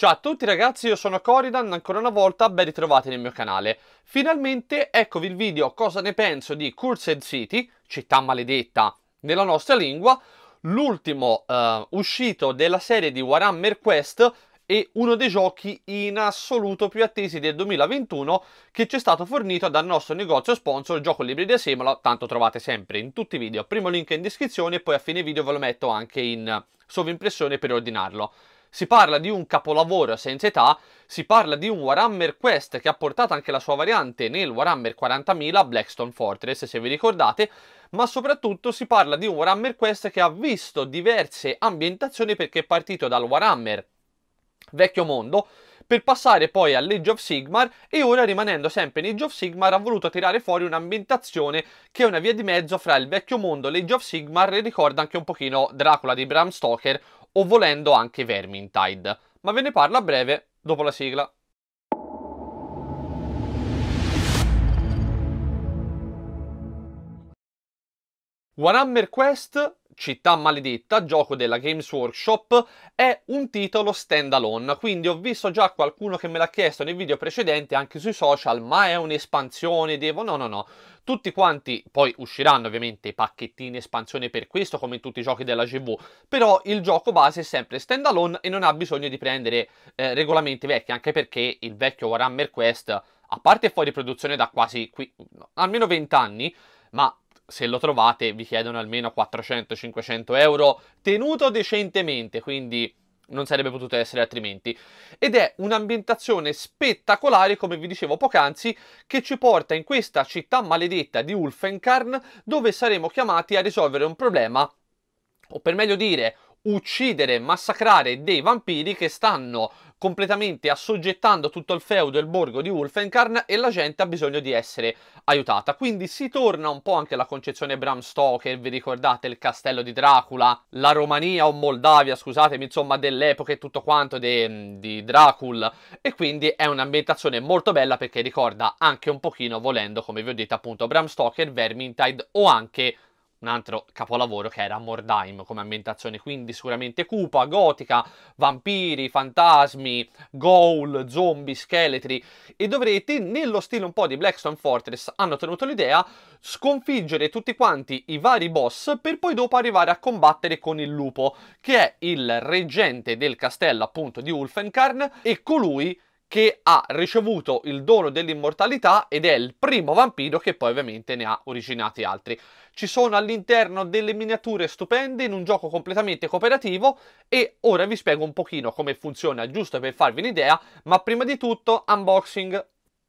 Ciao a tutti ragazzi, io sono Coridan, ancora una volta ben ritrovati nel mio canale. Finalmente eccovi il video cosa ne penso di Cursed City, città maledetta nella nostra lingua, l'ultimo eh, uscito della serie di Warhammer Quest e uno dei giochi in assoluto più attesi del 2021 che ci è stato fornito dal nostro negozio sponsor il Gioco Libri di Semola, tanto trovate sempre in tutti i video, primo link in descrizione e poi a fine video ve lo metto anche in sovimpressione per ordinarlo si parla di un capolavoro senza età, si parla di un Warhammer Quest che ha portato anche la sua variante nel Warhammer 40.000 Blackstone Fortress, se vi ricordate, ma soprattutto si parla di un Warhammer Quest che ha visto diverse ambientazioni perché è partito dal Warhammer vecchio mondo, per passare poi Legge of Sigmar e ora rimanendo sempre in Age of Sigmar ha voluto tirare fuori un'ambientazione che è una via di mezzo fra il vecchio mondo, Legge of Sigmar e ricorda anche un pochino Dracula di Bram Stoker o volendo anche Vermintide, ma ve ne parlo a breve dopo la sigla. Warhammer Quest Città Maledetta, gioco della Games Workshop, è un titolo standalone, quindi ho visto già qualcuno che me l'ha chiesto nei video precedenti anche sui social, ma è un'espansione, devo... no no no, tutti quanti poi usciranno ovviamente pacchettini espansione per questo come in tutti i giochi della GV però il gioco base è sempre standalone e non ha bisogno di prendere eh, regolamenti vecchi anche perché il vecchio Warhammer Quest a parte fuori produzione da quasi qui, almeno 20 anni ma se lo trovate vi chiedono almeno 400-500 euro tenuto decentemente, quindi non sarebbe potuto essere altrimenti. Ed è un'ambientazione spettacolare, come vi dicevo poc'anzi, che ci porta in questa città maledetta di Ulfenkarn, dove saremo chiamati a risolvere un problema, o per meglio dire, uccidere, massacrare dei vampiri che stanno completamente assoggettando tutto il feudo e il borgo di Wolfenkarn e la gente ha bisogno di essere aiutata. Quindi si torna un po' anche alla concezione Bram Stoker, vi ricordate il castello di Dracula, la Romania o Moldavia, scusatemi, insomma dell'epoca e tutto quanto di Dracula. e quindi è un'ambientazione molto bella perché ricorda anche un pochino, volendo, come vi ho detto appunto, Bram Stoker, Vermintide o anche un altro capolavoro che era Mordheim come ambientazione, quindi sicuramente cupa, gotica, vampiri, fantasmi, ghoul, zombie, scheletri e dovrete, nello stile un po' di Blackstone Fortress, hanno tenuto l'idea, sconfiggere tutti quanti i vari boss per poi dopo arrivare a combattere con il lupo, che è il reggente del castello appunto di Ulfenkarn e colui che ha ricevuto il dono dell'immortalità ed è il primo vampiro che poi ovviamente ne ha originati altri. Ci sono all'interno delle miniature stupende in un gioco completamente cooperativo e ora vi spiego un pochino come funziona giusto per farvi un'idea, ma prima di tutto unboxing,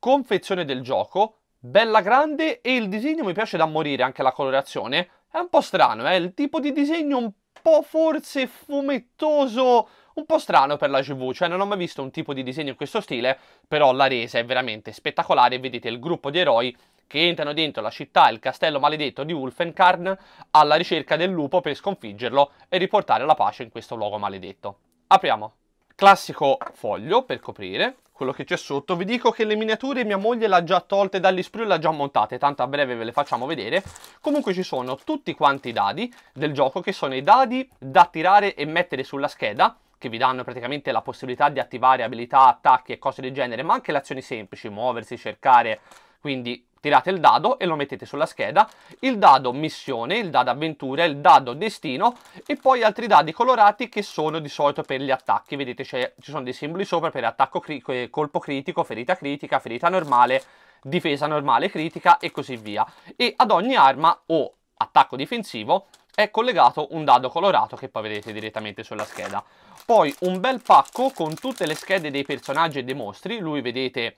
confezione del gioco, bella grande e il disegno mi piace da morire, anche la colorazione. È un po' strano, è eh? il tipo di disegno un po' forse fumettoso, un po' strano per la GV, cioè non ho mai visto un tipo di disegno in questo stile, però la resa è veramente spettacolare, vedete il gruppo di eroi che entrano dentro la città e il castello maledetto di Wolfenkarn alla ricerca del lupo per sconfiggerlo e riportare la pace in questo luogo maledetto. Apriamo. Classico foglio per coprire, quello che c'è sotto. Vi dico che le miniature mia moglie l'ha già tolte dall'isprue e l'ha già montate, tanto a breve ve le facciamo vedere. Comunque ci sono tutti quanti i dadi del gioco, che sono i dadi da tirare e mettere sulla scheda, che vi danno praticamente la possibilità di attivare abilità, attacchi e cose del genere, ma anche le azioni semplici, muoversi, cercare, quindi tirate il dado e lo mettete sulla scheda, il dado missione, il dado avventura, il dado destino e poi altri dadi colorati che sono di solito per gli attacchi, vedete ci sono dei simboli sopra per attacco cri colpo critico, ferita critica, ferita normale, difesa normale critica e così via. E ad ogni arma o attacco difensivo è collegato un dado colorato che poi vedete direttamente sulla scheda. Poi un bel pacco con tutte le schede dei personaggi e dei mostri, lui vedete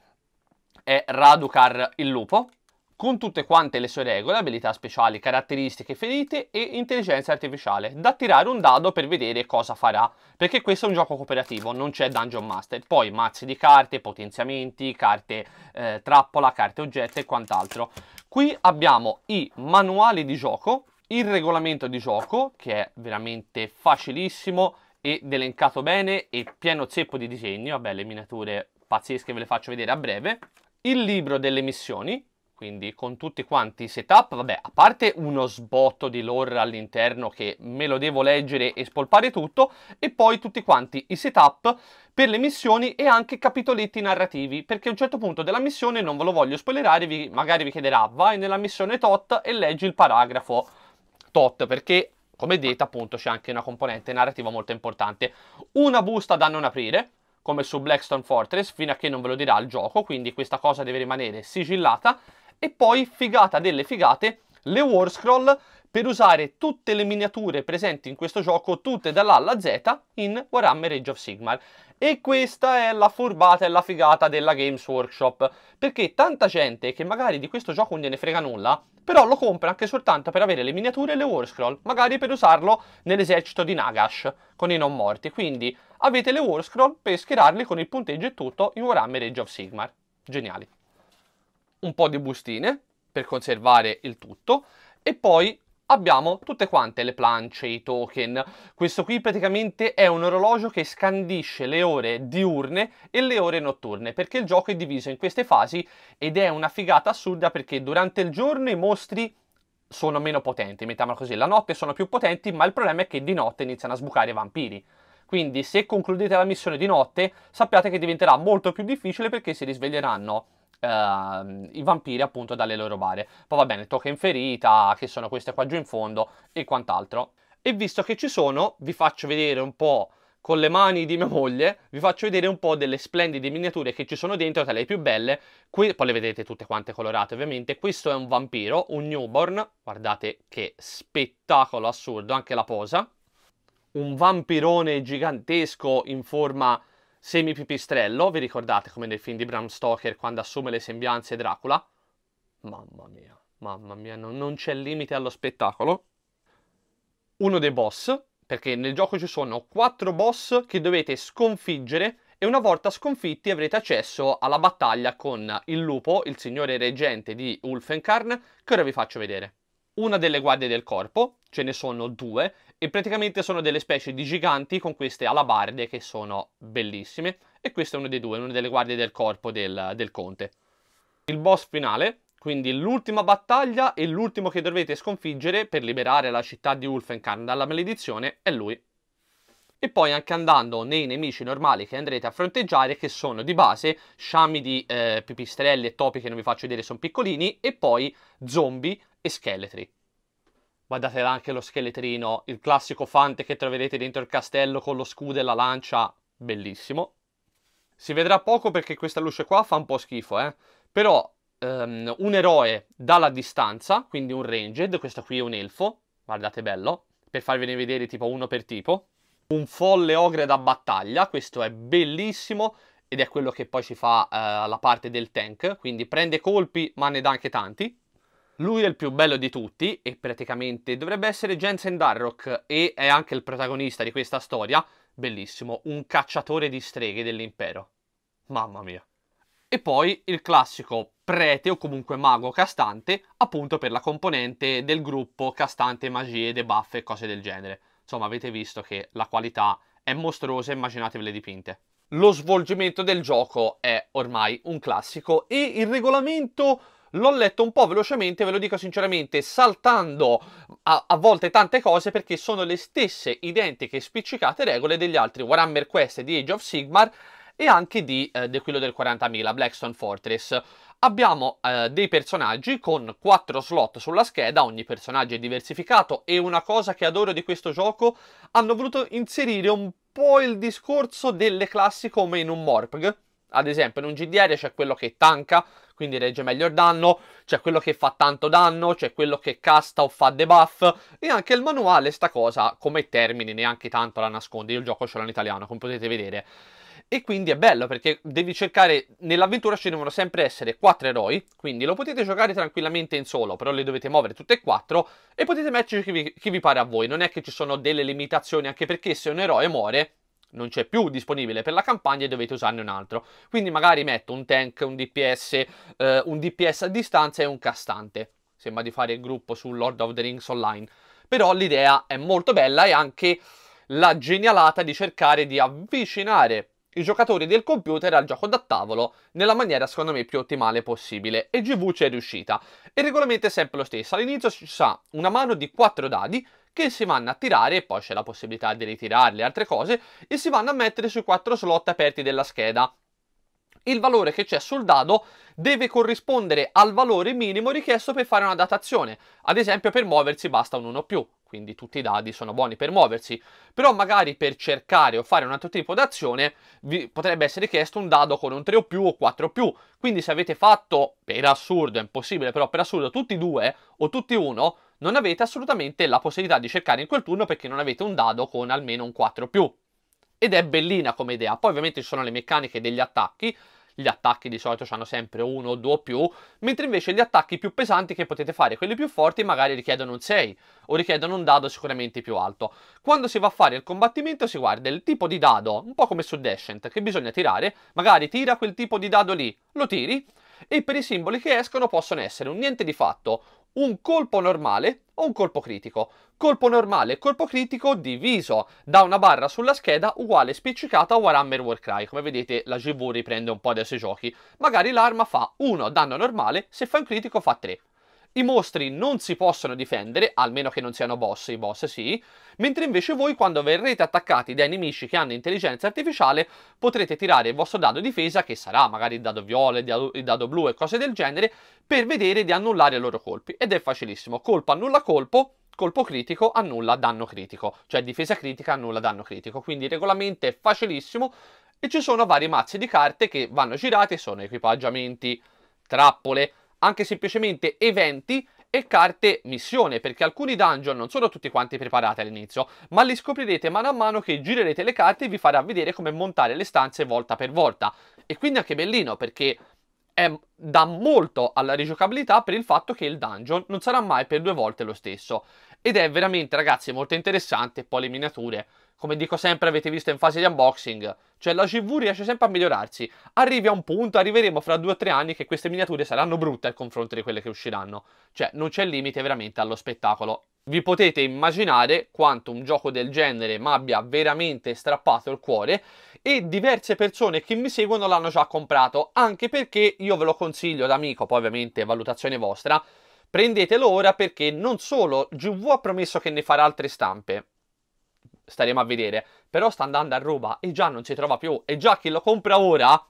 è Raducar il lupo, con tutte quante le sue regole, abilità speciali, caratteristiche ferite e intelligenza artificiale, da tirare un dado per vedere cosa farà, perché questo è un gioco cooperativo, non c'è Dungeon Master, poi mazzi di carte, potenziamenti, carte eh, trappola, carte oggetto e quant'altro. Qui abbiamo i manuali di gioco, il regolamento di gioco, che è veramente facilissimo ed elencato bene e pieno zeppo di disegni, vabbè le miniature pazzesche ve le faccio vedere a breve, il libro delle missioni, quindi con tutti quanti i setup, vabbè, a parte uno sbotto di lore all'interno che me lo devo leggere e spolpare tutto, e poi tutti quanti i setup per le missioni e anche capitoletti narrativi, perché a un certo punto della missione, non ve lo voglio spoilerare, vi, magari vi chiederà, vai nella missione tot e leggi il paragrafo tot, perché come detto appunto c'è anche una componente narrativa molto importante. Una busta da non aprire, come su Blackstone Fortress, fino a che non ve lo dirà il gioco, quindi questa cosa deve rimanere sigillata, e poi, figata delle figate, le War Scroll per usare tutte le miniature presenti in questo gioco, tutte dall'A alla Z, in Warhammer Age of Sigmar. E questa è la furbata e la figata della Games Workshop, perché tanta gente che magari di questo gioco non gliene frega nulla, però lo compra anche soltanto per avere le miniature e le War Scroll, magari per usarlo nell'esercito di Nagash con i non morti. Quindi avete le War Scroll per schierarli con il punteggio e tutto in Warhammer Age of Sigmar. Geniali un po' di bustine per conservare il tutto e poi abbiamo tutte quante le planche, i token. Questo qui praticamente è un orologio che scandisce le ore diurne e le ore notturne, perché il gioco è diviso in queste fasi ed è una figata assurda perché durante il giorno i mostri sono meno potenti, mettiamola così, la notte sono più potenti, ma il problema è che di notte iniziano a sbucare i vampiri. Quindi se concludete la missione di notte, sappiate che diventerà molto più difficile perché si risveglieranno Uh, i vampiri appunto dalle loro bare. Poi va bene, token ferita, che sono queste qua giù in fondo e quant'altro. E visto che ci sono, vi faccio vedere un po' con le mani di mia moglie, vi faccio vedere un po' delle splendide miniature che ci sono dentro, tra le più belle. Que poi le vedete tutte quante colorate ovviamente. Questo è un vampiro, un newborn, guardate che spettacolo assurdo, anche la posa. Un vampirone gigantesco in forma semi-pipistrello, vi ricordate come nel film di Bram Stoker quando assume le sembianze Dracula? Mamma mia, mamma mia, non, non c'è limite allo spettacolo. Uno dei boss, perché nel gioco ci sono quattro boss che dovete sconfiggere e una volta sconfitti avrete accesso alla battaglia con il lupo, il signore reggente di Ulfenkarn, che ora vi faccio vedere. Una delle guardie del corpo, ce ne sono due, e praticamente sono delle specie di giganti con queste alabarde che sono bellissime e questo è uno dei due, una delle guardie del corpo del, del conte. Il boss finale, quindi l'ultima battaglia e l'ultimo che dovrete sconfiggere per liberare la città di Ulfenkarn dalla maledizione è lui. E poi anche andando nei nemici normali che andrete a fronteggiare, che sono di base sciami di eh, pipistrelli e topi che non vi faccio vedere, sono piccolini, e poi zombie e scheletri. Guardatela anche lo scheletrino, il classico fante che troverete dentro il castello con lo scudo e la lancia, bellissimo. Si vedrà poco perché questa luce qua fa un po' schifo, eh? però um, un eroe dalla distanza, quindi un ranged, questo qui è un elfo, guardate bello, per farvene vedere tipo uno per tipo. Un folle ogre da battaglia, questo è bellissimo ed è quello che poi ci fa uh, eh, la parte del tank, quindi prende colpi ma ne dà anche tanti. Lui è il più bello di tutti e praticamente dovrebbe essere Jensen Darrock e è anche il protagonista di questa storia, bellissimo, un cacciatore di streghe dell'impero. Mamma mia. E poi il classico prete o comunque mago castante, appunto per la componente del gruppo castante magie, debuff e cose del genere. Insomma, avete visto che la qualità è mostruosa, immaginatevele dipinte lo svolgimento del gioco è ormai un classico e il regolamento L'ho letto un po' velocemente, ve lo dico sinceramente, saltando a, a, volte tante cose perché sono le stesse identiche spiccicate regole degli altri Warhammer Quest di Age of Sigmar e anche di, eh, di quello del 40.000, Blackstone Fortress. Abbiamo eh, dei personaggi con 4 slot sulla scheda, ogni personaggio è diversificato e una cosa che adoro di questo gioco, hanno voluto inserire un po' il discorso delle classi come in un Morpg, ad esempio, in un GDR c'è quello che tanca, quindi regge meglio il danno, c'è quello che fa tanto danno, c'è quello che casta o fa debuff, e anche il manuale sta cosa, come termini, neanche tanto la nasconde, io il gioco ce l'ho in italiano, come potete vedere. E quindi è bello perché devi cercare, nell'avventura ci devono sempre essere quattro eroi, quindi lo potete giocare tranquillamente in solo, però le dovete muovere tutte e quattro e potete metterci chi vi, chi vi pare a voi, non è che ci sono delle limitazioni, anche perché se un eroe muore non c'è più disponibile per la campagna e dovete usarne un altro. Quindi magari metto un tank, un DPS, eh, un DPS a distanza e un castante. Sembra di fare il gruppo su Lord of the Rings Online. Però l'idea è molto bella e anche la genialata di cercare di avvicinare i giocatori del computer al gioco da tavolo nella maniera secondo me più ottimale possibile e GV ci è riuscita. Il regolamento è sempre lo stesso, all'inizio ci sa una mano di 4 dadi che si vanno a tirare e poi c'è la possibilità di ritirarli e altre cose e si vanno a mettere sui quattro slot aperti della scheda. Il valore che c'è sul dado deve corrispondere al valore minimo richiesto per fare una datazione. Ad esempio per muoversi basta un 1 più, quindi tutti i dadi sono buoni per muoversi, però magari per cercare o fare un altro tipo d'azione vi potrebbe essere chiesto un dado con un 3 o più o 4 o più, quindi se avete fatto, per assurdo, è impossibile però per assurdo, tutti e due o tutti e uno, non avete assolutamente la possibilità di cercare in quel turno perché non avete un dado con almeno un 4 più. Ed è bellina come idea. Poi ovviamente ci sono le meccaniche degli attacchi, gli attacchi di solito hanno sempre uno o due o più, mentre invece gli attacchi più pesanti che potete fare, quelli più forti, magari richiedono un 6 o richiedono un dado sicuramente più alto. Quando si va a fare il combattimento si guarda il tipo di dado, un po' come su Descent, che bisogna tirare, magari tira quel tipo di dado lì, lo tiri, e per i simboli che escono possono essere un niente di fatto, un colpo normale o un colpo critico. Colpo normale e colpo critico diviso da una barra sulla scheda uguale spiccicata a Warhammer Warcry. Come vedete la GV riprende un po' adesso i giochi. Magari l'arma fa 1 danno normale, se fa un critico fa 3. I mostri non si possono difendere, almeno che non siano boss, i boss sì, mentre invece voi quando verrete attaccati dai nemici che hanno intelligenza artificiale potrete tirare il vostro dado difesa, che sarà magari il dado viola, il dado, blu e cose del genere, per vedere di annullare i loro colpi. Ed è facilissimo, colpo annulla colpo, colpo critico annulla danno critico, cioè difesa critica annulla danno critico, quindi il regolamento è facilissimo e ci sono vari mazzi di carte che vanno girati, sono equipaggiamenti, trappole, anche semplicemente eventi e carte missione, perché alcuni dungeon non sono tutti quanti preparati all'inizio, ma li scoprirete mano a mano che girerete le carte e vi farà vedere come montare le stanze volta per volta. E quindi anche bellino, perché è, dà molto alla rigiocabilità per il fatto che il dungeon non sarà mai per due volte lo stesso. Ed è veramente, ragazzi, molto interessante, poi le miniature come dico sempre, avete visto in fase di unboxing, cioè la GV riesce sempre a migliorarsi. Arrivi a un punto, arriveremo fra due o tre anni che queste miniature saranno brutte al confronto di quelle che usciranno. Cioè, non c'è limite veramente allo spettacolo. Vi potete immaginare quanto un gioco del genere mi abbia veramente strappato il cuore e diverse persone che mi seguono l'hanno già comprato, anche perché io ve lo consiglio amico, poi ovviamente valutazione vostra, prendetelo ora perché non solo GV ha promesso che ne farà altre stampe, staremo a vedere. Però sta andando a Roma e già non si trova più. E già chi lo compra ora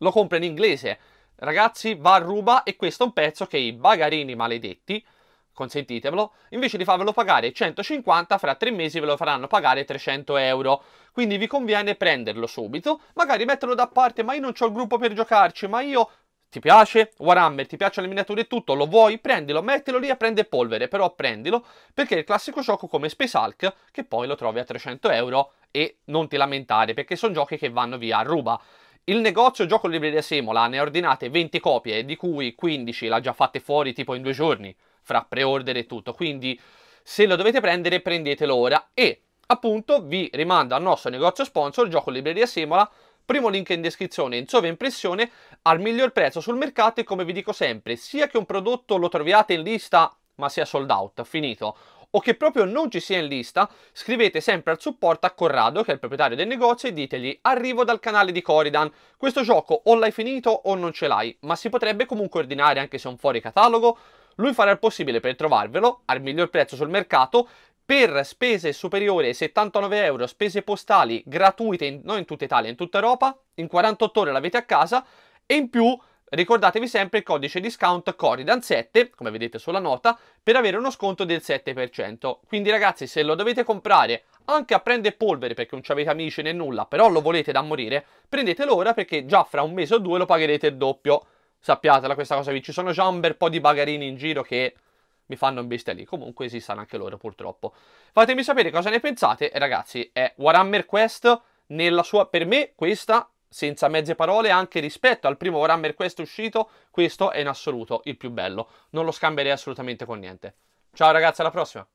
lo compra in inglese. Ragazzi, va a Ruba e questo è un pezzo che i bagarini maledetti, consentitemelo, invece di farvelo pagare 150, fra tre mesi ve lo faranno pagare 300 euro. Quindi vi conviene prenderlo subito, magari metterlo da parte, ma io non ho il gruppo per giocarci, ma io ti piace? Warhammer, ti piacciono le miniature e tutto, lo vuoi? Prendilo, mettilo lì a prendere polvere, però prendilo perché è il classico gioco come Space Hulk che poi lo trovi a 300 euro e non ti lamentare perché sono giochi che vanno via a ruba. Il negozio gioco libreria Semola ne ha ordinate 20 copie, di cui 15 l'ha già fatte fuori tipo in due giorni, fra preordere e tutto, quindi se lo dovete prendere prendetelo ora e appunto vi rimando al nostro negozio sponsor, gioco libreria Semola, Primo link in descrizione in sovraimpressione al miglior prezzo sul mercato e come vi dico sempre, sia che un prodotto lo troviate in lista ma sia sold out, finito, o che proprio non ci sia in lista, scrivete sempre al supporto a Corrado, che è il proprietario del negozio, e ditegli arrivo dal canale di Coridan, questo gioco o l'hai finito o non ce l'hai, ma si potrebbe comunque ordinare anche se è un fuori catalogo, lui farà il possibile per trovarvelo al miglior prezzo sul mercato per spese superiori ai 79 euro, spese postali gratuite, in, non in tutta Italia, in tutta Europa, in 48 ore l'avete a casa e in più ricordatevi sempre il codice discount coridan 7 come vedete sulla nota, per avere uno sconto del 7%. Quindi ragazzi, se lo dovete comprare anche a prendere polvere perché non avete amici né nulla, però lo volete da morire, prendetelo ora perché già fra un mese o due lo pagherete il doppio. Sappiatela questa cosa vi ci sono già un bel po' di bagarini in giro che mi fanno un bestia lì. Comunque esistono anche loro purtroppo. Fatemi sapere cosa ne pensate e ragazzi è Warhammer Quest nella sua, per me questa senza mezze parole anche rispetto al primo Warhammer Quest uscito, questo è in assoluto il più bello, non lo scambierei assolutamente con niente. Ciao ragazzi, alla prossima!